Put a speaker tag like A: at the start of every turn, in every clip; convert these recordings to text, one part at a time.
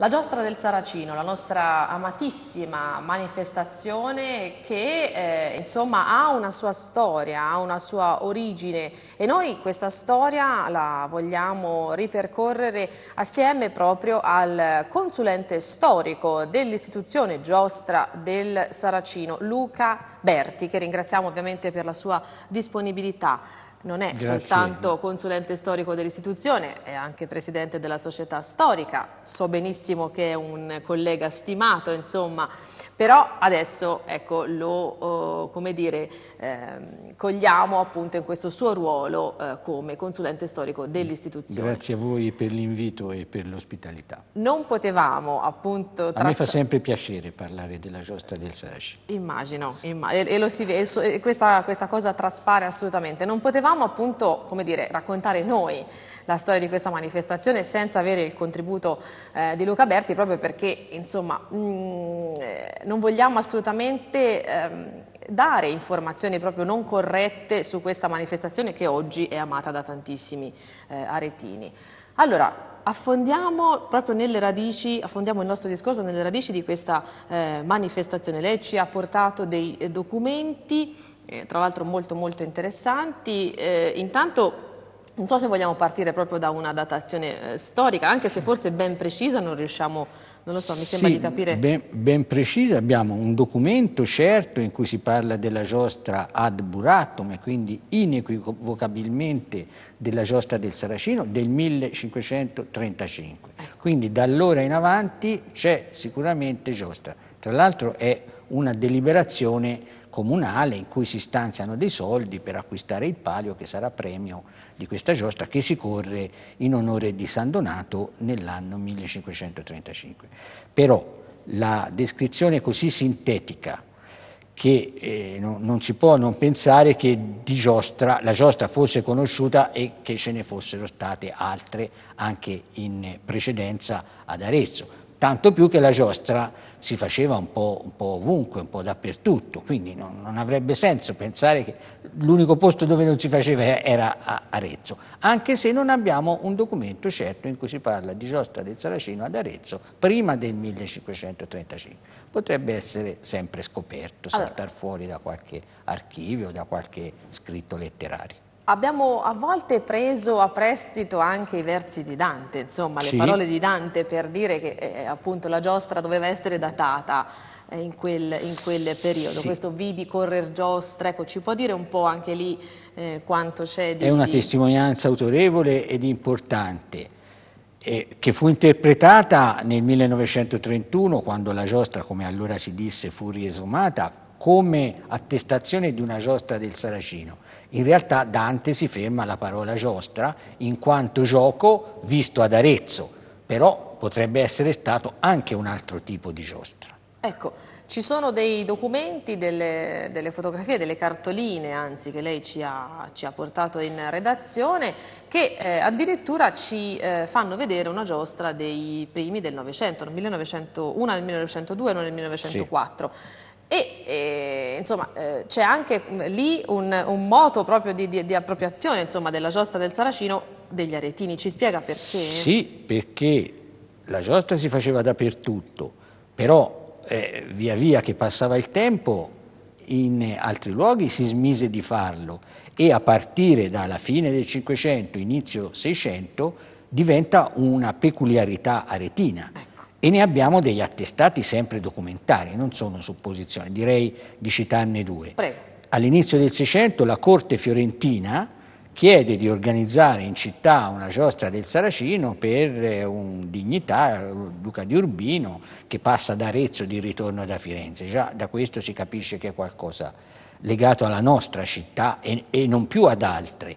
A: La giostra del Saracino, la nostra amatissima manifestazione che eh, insomma ha una sua storia, ha una sua origine e noi questa storia la vogliamo ripercorrere assieme proprio al consulente storico dell'istituzione giostra del Saracino, Luca Berti, che ringraziamo ovviamente per la sua disponibilità non è Grazie. soltanto consulente storico dell'istituzione, è anche presidente della società storica, so benissimo che è un collega stimato, insomma, però adesso ecco, lo eh, dire, eh, cogliamo appunto in questo suo ruolo eh, come consulente storico dell'istituzione.
B: Grazie a voi per l'invito e per l'ospitalità.
A: Non potevamo appunto... A me fa sempre
B: piacere parlare della giostra del Sashi.
A: Immagino, immag e, e, si, e, e questa, questa, cosa traspare assolutamente. Non potevamo volevamo appunto, come dire, raccontare noi la storia di questa manifestazione senza avere il contributo eh, di Luca Berti proprio perché insomma mh, mm, eh, non vogliamo assolutamente ehm, dare informazioni proprio non corrette su questa manifestazione che oggi è amata da tantissimi eh, aretini. Allora, affondiamo proprio nelle radici, affondiamo il nostro discorso nelle radici di questa eh, manifestazione. Lei ci ha portato dei eh, documenti eh, tra l'altro molto molto interessanti. Eh, intanto non so se vogliamo partire proprio da una datazione eh, storica, anche se forse ben precisa non riusciamo, non lo so, mi sembra di capire. Ben,
B: ben precisa, abbiamo un documento certo in cui si parla della giostra ad Buratum e quindi inequivocabilmente della giostra del Saracino del 1535. Ecco. Quindi da allora in avanti c'è sicuramente giostra. Tra l'altro è una deliberazione comunale in cui si stanziano dei soldi per acquistare il palio che sarà premio di questa giostra che si corre in onore di San Donato nell'anno 1535. Però la descrizione così sintetica che eh, no, non si può non pensare che giostra, la giostra fosse conosciuta e che ce ne fossero state altre anche in precedenza ad Arezzo tanto più che la giostra si faceva un po', un po ovunque, un po' dappertutto, quindi non, non avrebbe senso pensare che l'unico posto dove non si faceva era a Arezzo, anche se non abbiamo un documento certo in cui si parla di giostra del Saracino ad Arezzo prima del 1535. Potrebbe essere sempre scoperto, saltare allora. fuori da qualche archivio, da qualche scritto letterario.
A: Abbiamo a volte preso a prestito anche i versi di Dante, insomma, le sì. parole di Dante per dire che eh, eh, appunto la giostra doveva essere datata eh, in, quel, in, quel, periodo. Sì. Questo vidi correr giostra, ecco, ci può dire un po' anche lì eh, quanto c'è di... È una
B: testimonianza autorevole ed importante, eh, che fu interpretata nel 1931, quando la giostra, come allora si disse, fu riesumata, come attestazione di una giostra del Saracino in realtà Dante si ferma alla parola giostra in quanto gioco visto ad Arezzo, però potrebbe essere stato anche un altro tipo di giostra.
A: Ecco, ci sono dei documenti, delle, delle fotografie, delle cartoline anzi che lei ci ha, ci ha portato in redazione che eh, addirittura ci eh, fanno vedere una giostra dei primi del Novecento, una del 1902 non nel 1904. Sì. E, e insomma eh, c'è anche mm, lì un, un moto proprio di, di, di appropriazione insomma, della giostra del Saracino degli aretini, ci spiega perché? Sì,
B: perché la giostra si faceva dappertutto, però eh, via via che passava il tempo in altri luoghi si smise di farlo e a partire dalla fine del Cinquecento, inizio Seicento, diventa una peculiarità aretina. Ecco. E ne abbiamo degli attestati sempre documentari, non sono supposizioni, direi di citarne due. All'inizio del Seicento la corte fiorentina chiede di organizzare in città una giostra del Saracino per eh, un dignità, duca di Urbino, che passa da Arezzo di ritorno da Firenze. Già da questo si capisce che è qualcosa legato alla nostra città e, e non più ad altre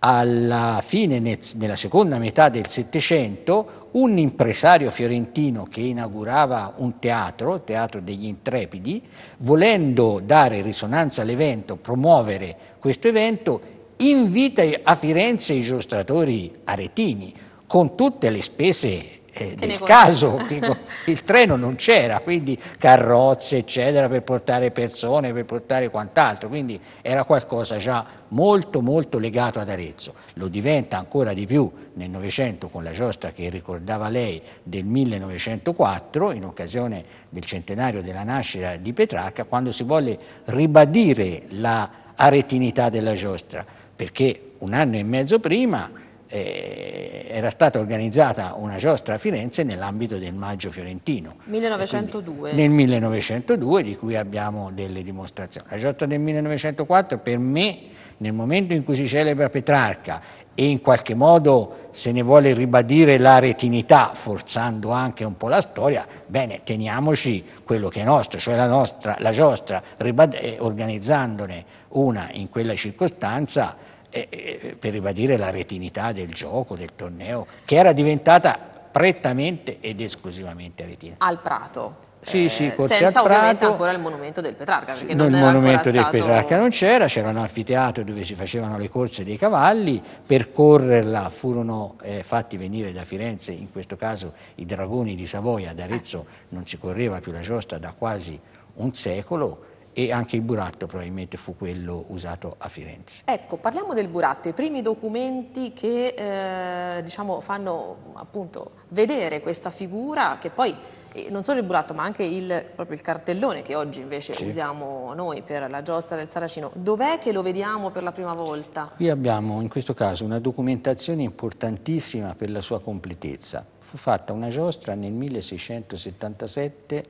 B: alla fine, nella seconda metà del Settecento, un impresario fiorentino che inaugurava un teatro, il Teatro degli Intrepidi, volendo dare risonanza all'evento, promuovere questo evento, invita a Firenze i giostratori aretini con tutte le spese eh, del caso, dico, il treno non c'era, quindi carrozze eccetera per portare persone, per portare quant'altro, quindi era qualcosa già molto molto legato ad Arezzo, lo diventa ancora di più nel Novecento con la giostra che ricordava lei del 1904 in occasione del centenario della nascita di Petrarca quando si volle ribadire la aretinità della giostra perché un anno e mezzo prima eh, era stata organizzata una giostra a Firenze nell'ambito del Maggio Fiorentino.
A: 1902. Nel
B: 1902 di cui abbiamo delle dimostrazioni. La giostra del 1904 per me nel momento in cui si celebra Petrarca e in qualche modo se ne vuole ribadire la retinità, forzando anche un po' la storia, bene, teniamoci quello che è nostro, cioè la, nostra, la giostra, eh, organizzandone una in quella circostanza, eh, eh, per ribadire la retinità del gioco, del torneo, che era diventata prettamente ed esclusivamente retina.
A: Al Prato.
B: Sì, eh, sì, Corsi senza al Prato, ancora
A: il monumento del Petrarca.
B: Sì, non il monumento del stato... Petrarca non c'era, c'era un anfiteatro dove si facevano le corse dei cavalli, per correrla furono eh, fatti venire da Firenze, in questo caso i dragoni di Savoia, ad Arezzo eh. non si correva più la giostra da quasi un secolo, e anche il buratto probabilmente fu quello usato a Firenze.
A: Ecco, parliamo del buratto, i primi documenti che eh, diciamo, fanno appunto, vedere questa figura che poi eh, non solo il buratto ma anche il, proprio il cartellone che oggi invece sì. usiamo noi per la giostra del Saracino, dov'è che lo vediamo per la prima volta?
B: Qui abbiamo in questo caso una documentazione importantissima per la sua completezza, fu fatta una giostra nel 1677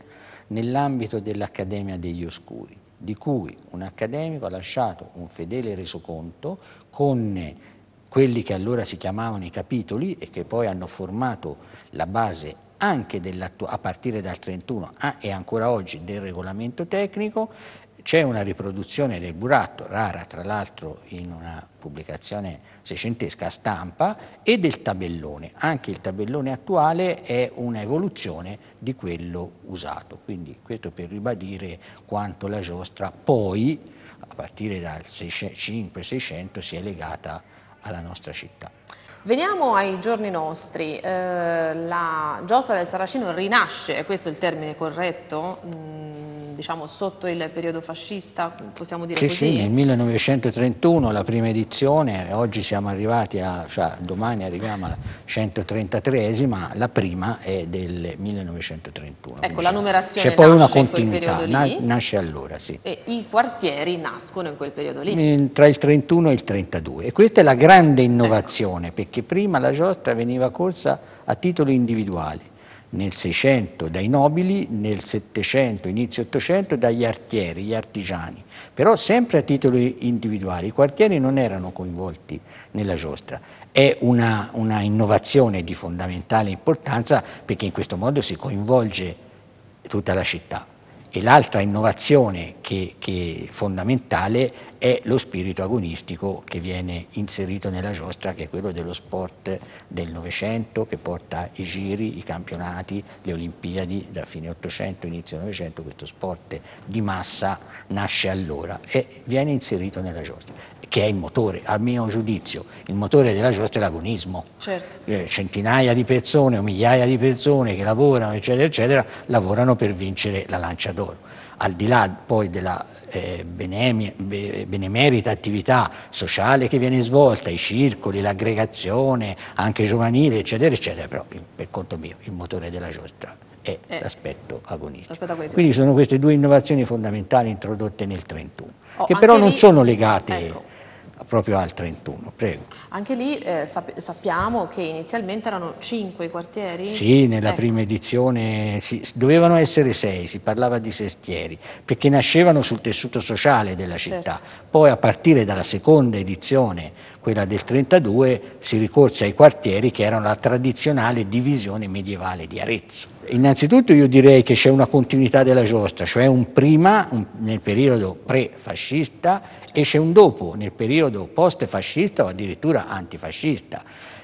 B: nell'ambito dell'Accademia degli Oscuri, di cui un accademico ha lasciato un fedele resoconto con quelli che allora si chiamavano i capitoli e che poi hanno formato la base anche a partire dal 31 ah, e ancora oggi del regolamento tecnico c'è una riproduzione del buratto, rara tra l'altro in una pubblicazione seicentesca a stampa, e del tabellone. Anche il tabellone attuale è un'evoluzione di quello usato. Quindi questo per ribadire quanto la giostra poi, a partire dal 5-600, si è legata alla nostra città.
A: Veniamo ai giorni nostri, eh, la giostra del Saracino rinasce, questo è il termine corretto? Mm diciamo, sotto il periodo fascista, possiamo dire sì, così? Sì, nel
B: 1931 la prima edizione, oggi siamo arrivati a, cioè domani arriviamo alla 133esima, la prima è del 1931.
A: Ecco, la numerazione C'è poi una continuità, na nasce
B: allora, sì. E
A: i quartieri nascono in quel periodo lì? Mm,
B: tra il 31 e il 32 e questa è la grande ecco. innovazione, ecco. perché perché prima la giostra veniva corsa a titolo individuale, nel 600 dai nobili, nel 700, inizio 800 dagli artieri, gli artigiani, però sempre a titolo individuale. I quartieri non erano coinvolti nella giostra. È una, una innovazione di fondamentale importanza perché in questo modo si coinvolge tutta la città. E l'altra innovazione che, che fondamentale è lo spirito agonistico che viene inserito nella giostra, che è quello dello sport del Novecento, che porta i giri, i campionati, le Olimpiadi, da fine Ottocento, inizio Novecento, questo sport di massa nasce allora e viene inserito nella giostra che è il motore, a mio giudizio, il motore della giostra è l'agonismo. Certo. Eh, centinaia di persone o migliaia di persone che lavorano, eccetera, eccetera, lavorano per vincere la lancia d'oro. Al di là poi della eh, benemerita attività sociale che viene svolta, i circoli, l'aggregazione, anche giovanile, eccetera, eccetera, però per conto mio il motore della giostra è eh. l'aspetto agonistico. Quindi sono queste due innovazioni fondamentali introdotte nel 31, oh, che però non lì... sono legate... Ecco proprio al 31. Prego.
A: Anche lì eh, sappiamo che inizialmente erano 5 i quartieri? Sì, nella ecco.
B: prima edizione sì, dovevano essere 6, si parlava di sestieri, perché nascevano sul tessuto sociale della città. Certo. Poi a partire dalla seconda edizione quella del 32, si ricorse ai quartieri che erano la tradizionale divisione medievale di Arezzo. Innanzitutto io direi che c'è una continuità della giostra, cioè un prima un, nel periodo pre-fascista e c'è un dopo nel periodo post-fascista o addirittura antifascista.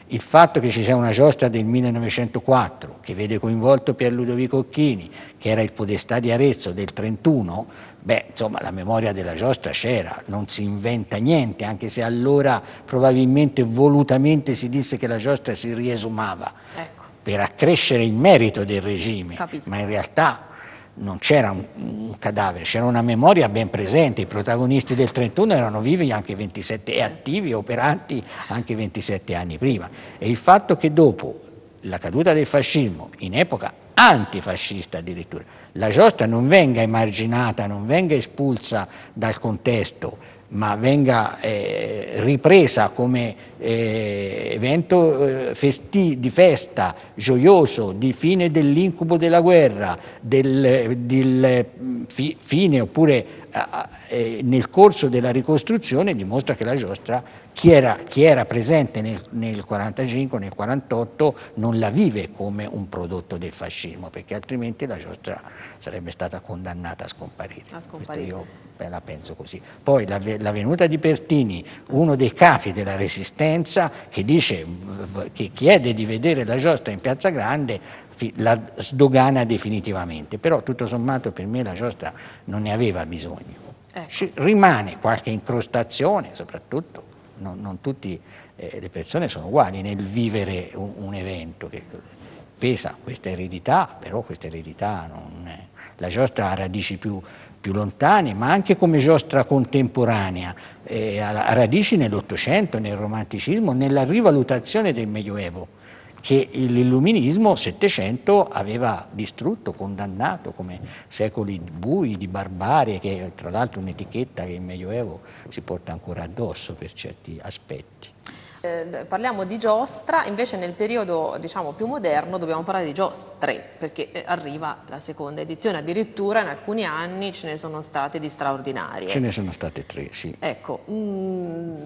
B: Il fatto che ci sia una giostra del 1904 che vede coinvolto Pier Ludovico Occhini, che era il podestà di Arezzo del 31, Beh, insomma, la memoria della giostra c'era, non si inventa niente, anche se allora probabilmente volutamente si disse che la giostra si riesumava ecco. per accrescere il merito del regime, Capisco. ma in realtà non c'era un, un, cadavere, c'era una memoria ben presente, i protagonisti del 31 erano vivi anche 27 e attivi, operanti anche 27 anni prima e il fatto che dopo la caduta del fascismo in epoca antifascista addirittura, la giostra non venga emarginata, non venga espulsa dal contesto, ma venga eh, ripresa come eh, evento eh, festi, di festa, gioioso, di fine dell'incubo della guerra, del, eh, del eh, fi, fine oppure nel corso della ricostruzione dimostra che la giostra, chi era, chi era presente nel, nel 45, nel 48, non la vive come un prodotto del fascismo, perché altrimenti la giostra sarebbe stata condannata a scomparire. A scomparire. Io beh, la penso così. Poi la, la, venuta di Pertini, uno dei capi della resistenza, che dice che chiede di vedere la giostra in Piazza Grande, la sdogana definitivamente, però tutto sommato per me la giostra non ne aveva bisogno. Ecco. Rimane qualche incrostazione, soprattutto non, non tutte eh, le persone sono uguali nel vivere un, un evento che pesa questa eredità, però questa eredità non è. La giostra ha radici più, più lontane, ma anche come giostra contemporanea, eh, ha radici nell'Ottocento, nel Romanticismo, nella rivalutazione del Medioevo che l'illuminismo Settecento aveva distrutto, condannato come secoli bui di barbarie, che è, tra l'altro un'etichetta che il Medioevo si porta ancora addosso per certi aspetti.
A: Eh, parliamo di giostra, invece nel periodo diciamo, più moderno dobbiamo parlare di giostre, perché eh, arriva la seconda edizione, addirittura in alcuni anni ce ne sono state di straordinarie. Ce ne
B: sono state tre, sì.
A: Ecco, mh, mm,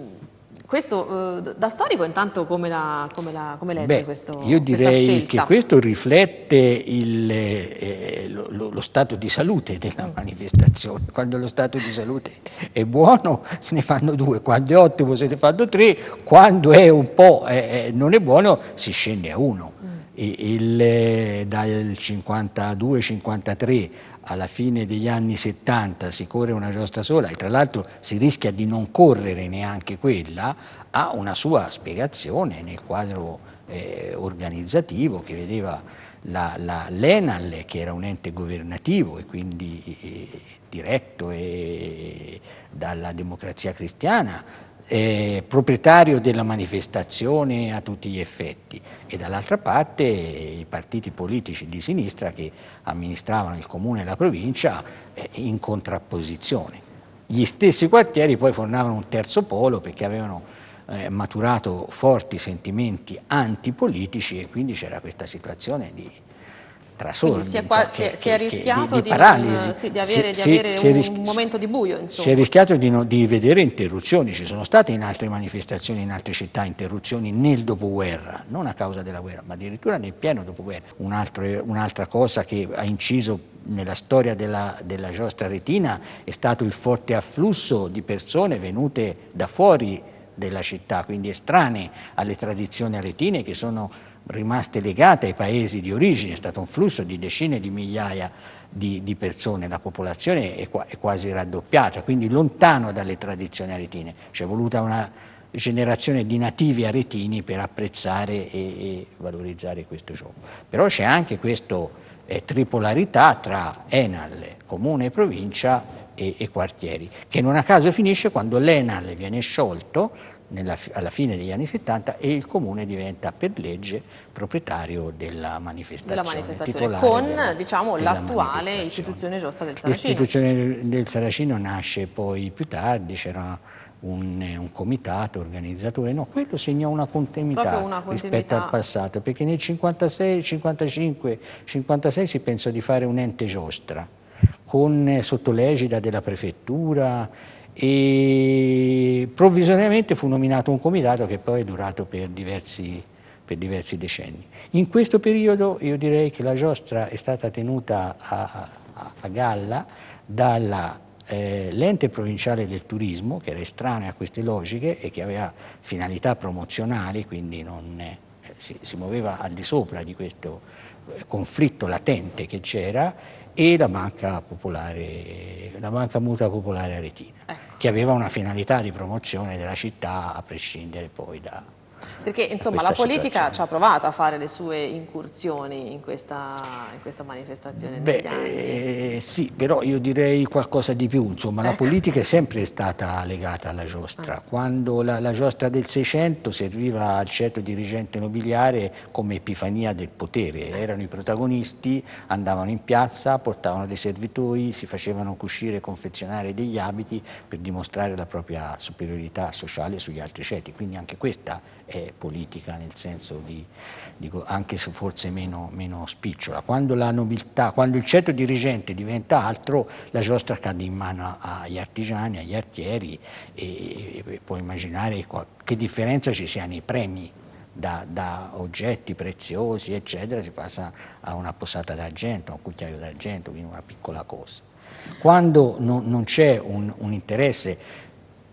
A: questo eh, da storico intanto come la, come la come legge Beh, questo, Io direi che
B: questo riflette il, eh, lo, lo, stato di salute della mm. manifestazione. Quando lo stato di salute è buono se ne fanno due, quando è ottimo se ne fanno tre, quando è un po' eh, eh non è buono si scende a uno. Mm. Il, eh, dal 52-53 alla fine degli anni 70 si corre una giostra sola e tra l'altro si rischia di non correre neanche quella, ha una sua spiegazione nel quadro eh, organizzativo che vedeva la, la, l'ENAL, che era un ente governativo e quindi eh, diretto e, eh, dalla democrazia cristiana, eh, proprietario della manifestazione a tutti gli effetti e dall'altra parte i partiti politici di sinistra che amministravano il comune e la provincia eh, in contrapposizione. Gli stessi quartieri poi fornavano un terzo polo perché avevano eh, maturato forti sentimenti antipolitici e quindi c'era questa situazione di, trasordi. Si è, qua, cioè, si è, che, si è rischiato di, di, paralisi. Non, sì, di avere, si, di avere un, un momento di buio. Insomma. Si è rischiato di, no, di, vedere interruzioni, ci sono state in altre manifestazioni, in altre città, interruzioni nel dopoguerra, non a causa della guerra, ma addirittura nel pieno dopoguerra. Un altro, un'altra cosa che ha inciso nella storia della, della giostra retina è stato il forte afflusso di persone venute da fuori della città, quindi estranee alle tradizioni aretine che sono rimaste legate ai paesi di origine, è stato un flusso di decine di migliaia di, di persone, la popolazione è, qua, è, quasi raddoppiata, quindi lontano dalle tradizioni aretine. c'è voluta una generazione di nativi aretini per apprezzare e, e valorizzare questo gioco. Però c'è anche questa eh, tripolarità tra Enal, comune e provincia e, e quartieri, che non a caso finisce quando l'Enal viene sciolto nella, alla fine degli anni 70 e il comune diventa per legge proprietario della manifestazione, della manifestazione con
A: della, diciamo, l'attuale istituzione giusta del Saracino. L'istituzione
B: del Saracino nasce poi più tardi, c'era un, un, comitato organizzatore, no, quello segna una continuità, una continuità, rispetto al passato, perché nel 56, 55, 56 si pensò di fare un ente giostra con, sotto l'egida della prefettura e provvisoriamente fu nominato un comitato che poi è durato per diversi, per diversi decenni. In questo periodo io direi che la giostra è stata tenuta a, a, a galla dalla eh, l'ente provinciale del turismo, che era estranea a queste logiche e che aveva finalità promozionali, quindi non, eh, si, si muoveva al di sopra di questo eh, conflitto latente che c'era, e la banca, popolare, la banca mutua popolare aretina, ecco. che aveva una finalità di promozione della città a prescindere poi da,
A: perché insomma la politica ci ha provato a fare le sue incursioni in questa, in questa manifestazione. Beh,
B: eh, sì, però io direi qualcosa di più, insomma la eh. politica è sempre stata legata alla giostra. Ah. Quando la, la, giostra del Seicento serviva al ceto dirigente nobiliare come epifania del potere, eh. erano i protagonisti, andavano in piazza, portavano dei servitoi, si facevano cucire e confezionare degli abiti per dimostrare la propria superiorità sociale sugli altri ceti, quindi anche questa è è politica nel senso di, dico, anche se forse meno, meno spicciola. Quando la nobiltà, quando il ceto dirigente diventa altro, la giostra cade in mano agli artigiani, agli artieri e, e puoi immaginare che differenza ci sia nei premi. Da, da, oggetti preziosi, eccetera, si passa a una posata d'argento, a un cucchiaio d'argento, quindi una piccola cosa. Quando no, non c'è un, un interesse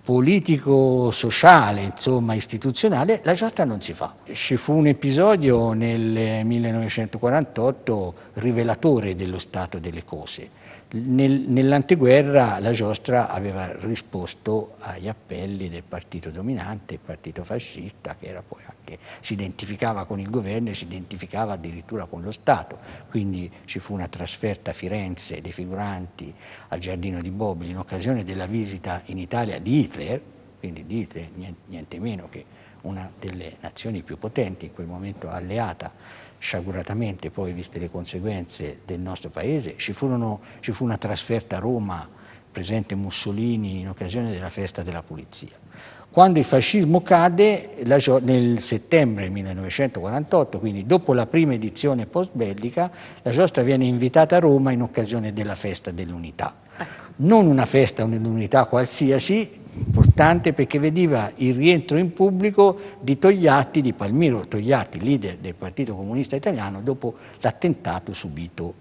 B: politico-sociale, insomma istituzionale, la ciotta non si fa. Ci fu un episodio nel 1948 rivelatore dello stato delle cose nel, nell'anteguerra la giostra aveva risposto agli appelli del partito dominante, il partito fascista, che anche, si identificava con il governo e si identificava addirittura con lo Stato. Quindi ci fu una trasferta a Firenze dei figuranti al Giardino di Bobili in occasione della visita in Italia di Hitler, quindi di Hitler niente, niente meno che una delle nazioni più potenti in quel momento alleata sciaguratamente poi, viste le conseguenze del nostro paese, ci, furono, ci fu una trasferta a Roma presente Mussolini in occasione della festa della pulizia. Quando il fascismo cade nel settembre 1948, quindi dopo la prima edizione post-bellica, la giostra viene invitata a Roma in occasione della festa dell'unità. Ecco. Non una festa dell'unità qualsiasi, importante perché vedeva il rientro in pubblico di Togliatti, di Palmiro Togliatti, leader del Partito Comunista Italiano, dopo l'attentato subito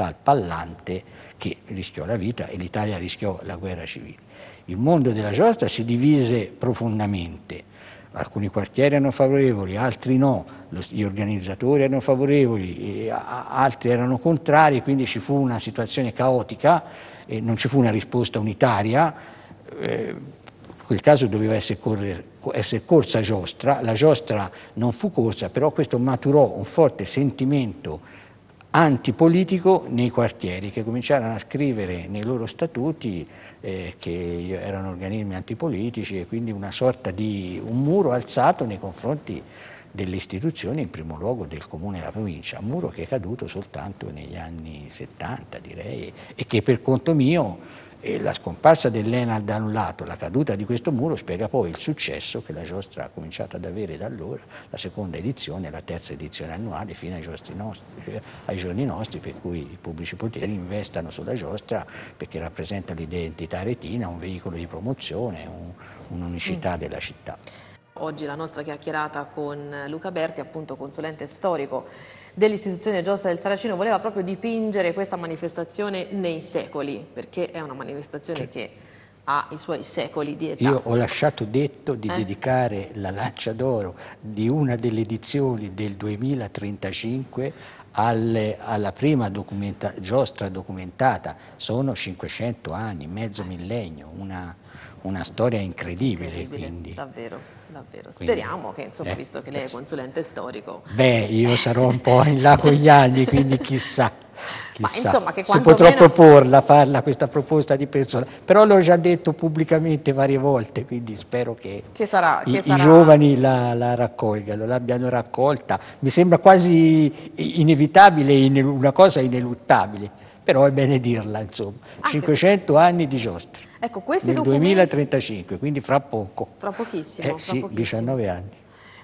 B: tal Pallante che rischiò la vita e l'Italia rischiò la guerra civile. Il mondo della giostra si divise profondamente, alcuni quartieri erano favorevoli, altri no, gli organizzatori erano favorevoli, altri erano contrari, quindi ci fu una situazione caotica, e non ci fu una risposta unitaria. Eh, quel caso doveva essere, corre, essere, corsa giostra, la giostra non fu corsa, però questo maturò un forte sentimento antipolitico nei quartieri, che cominciarono a scrivere nei loro statuti eh, che erano organismi antipolitici e quindi una sorta di un muro alzato nei confronti delle istituzioni, in primo luogo del comune e della provincia, un muro che è caduto soltanto negli anni 70 direi e che per conto mio e la scomparsa dell'Enal da un lato, la caduta di questo muro, spiega poi il successo che la giostra ha cominciato ad avere da allora, la seconda edizione, la terza edizione annuale, fino ai, nostri, eh, ai giorni nostri, per cui i pubblici poteri investano sulla giostra perché rappresenta l'identità retina, un veicolo di promozione, un, un'unicità mm. della città.
A: Oggi la nostra chiacchierata con Luca Berti, appunto consulente storico dell'istituzione Giossa del Saracino voleva proprio dipingere questa manifestazione nei secoli, perché è una manifestazione che ha i suoi secoli di età. Io
B: ho lasciato detto di eh? dedicare la laccia d'oro di una delle edizioni del 2035 alle, alla prima documenta giostra documentata, sono 500 anni, mezzo eh. millennio, una una storia incredibile. incredibile
A: davvero, davvero. Speriamo che, insomma, eh, visto che lei è eh. consulente storico...
B: Beh, io sarò un po' in là con gli anni, quindi chissà. chissà. Insomma, Se potrò meno... proporla, farla questa proposta di persona, però l'ho già detto pubblicamente varie volte, quindi spero che, che,
A: sarà, che i, sarà... i, giovani
B: la, la raccolgano, l'abbiano raccolta. Mi sembra quasi inevitabile, una cosa ineluttabile, però è bene dirla, insomma. Anche... 500 anni di giostri.
A: Ecco, questi nel documenti...
B: 2035, quindi fra poco.
A: Fra pochissimo. Eh, fra sì, pochissimo.
B: 19 anni.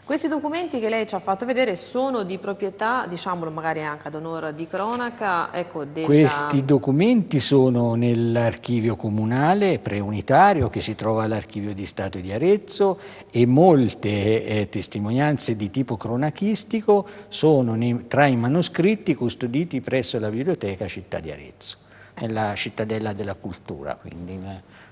A: Questi documenti che lei ci ha fatto vedere sono di proprietà, diciamolo magari anche ad onore di cronaca, ecco, della... Questi
B: documenti sono nell'archivio comunale preunitario che si trova all'archivio di Stato di Arezzo e molte eh, testimonianze di tipo cronachistico sono nei, tra i manoscritti custoditi presso la biblioteca città di Arezzo nella cittadella della cultura, quindi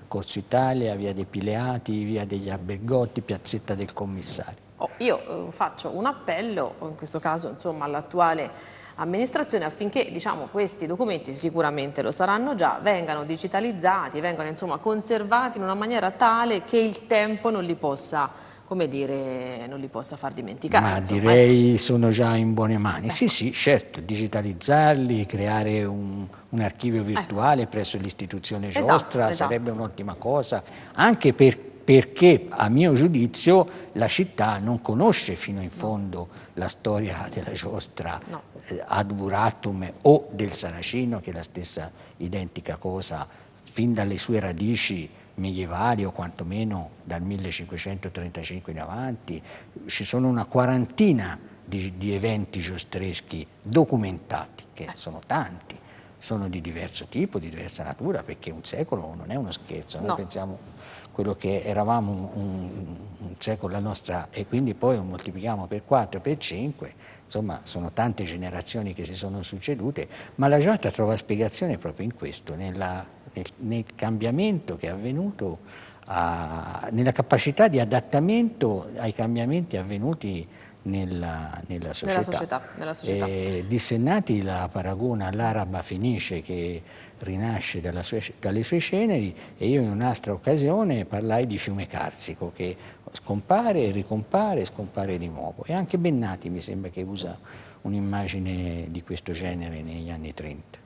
B: Corso Italia, via dei Pileati, via degli Albergotti, piazzetta del commissario.
A: Oh, io eh, faccio un appello, in questo caso all'attuale amministrazione affinché diciamo, questi documenti, sicuramente lo saranno già, vengano digitalizzati, vengano insomma, conservati in una maniera tale che il tempo non li possa come dire, non li possa far dimenticare. Ma insomma. direi
B: eh. sono già in buone mani. Ecco. Sì, sì, certo, digitalizzarli, creare un, un archivio ecco. virtuale ecco. presso l'istituzione esatto, Giostra esatto. sarebbe un'ottima cosa, anche per, perché a mio giudizio la città non conosce fino in fondo la storia della giostra no. Eh, ad Buratum o del Saracino, che è la stessa identica cosa, fin dalle sue radici medievali o quantomeno dal 1535 in avanti, ci sono una quarantina di, di eventi giostreschi documentati, che sono tanti, sono di diverso tipo, di diversa natura, perché un secolo non è uno scherzo, no. noi pensiamo quello che eravamo un, un, secolo la nostra e quindi poi lo moltiplichiamo per 4, per 5, insomma sono tante generazioni che si sono succedute, ma la Giota trova spiegazione proprio in questo, nella nel, nel cambiamento che è avvenuto, a, nella capacità di adattamento ai cambiamenti avvenuti nella, nella, società. Nella società, nella società. dissennati la paragona all'araba fenice che rinasce sua, dalle sue ceneri e io in un'altra occasione parlai di fiume Carsico che scompare, ricompare, e scompare di nuovo e anche Bennati mi sembra che usa un'immagine di questo genere negli anni 30.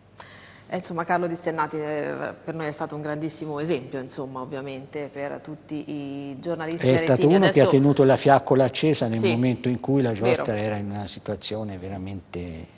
A: Eh, insomma, Carlo Di Stennati eh, per noi è stato un grandissimo esempio, insomma, ovviamente, per tutti i giornalisti. È stato uno Adesso... che ha tenuto la fiaccola
B: accesa nel sì, momento in cui la giostra vero. era in una situazione veramente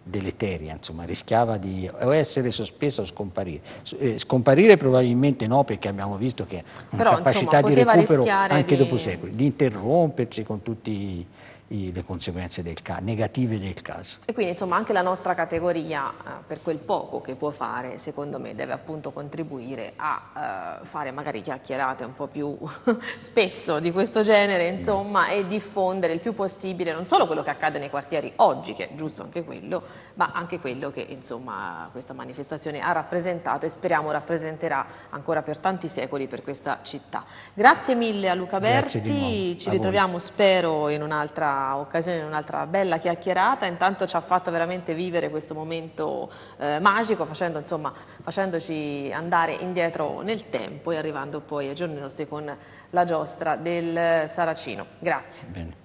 B: deleteria, insomma, rischiava di essere sospesa o scomparire. Eh, scomparire probabilmente no, perché abbiamo visto che ha una Però, capacità insomma, di recupero anche di... dopo secoli, di interrompersi con tutti i i, le conseguenze del negative del caso. E
A: quindi insomma anche la nostra categoria eh, per quel poco che può fare secondo me deve appunto contribuire a eh, fare magari chiacchierate un po' più spesso di questo genere insomma mm. e diffondere il più possibile non solo quello che accade nei quartieri oggi che è giusto anche quello ma anche quello che insomma questa manifestazione ha rappresentato e speriamo rappresenterà ancora per tanti secoli per questa città. Grazie mille a Luca Berti, ci ritroviamo spero in un'altra occasione di un'altra bella chiacchierata, intanto ci ha fatto veramente vivere questo momento eh, magico facendo, insomma, facendoci andare indietro nel tempo e arrivando poi ai giorni nostri con la giostra del Saracino. Grazie. Bene.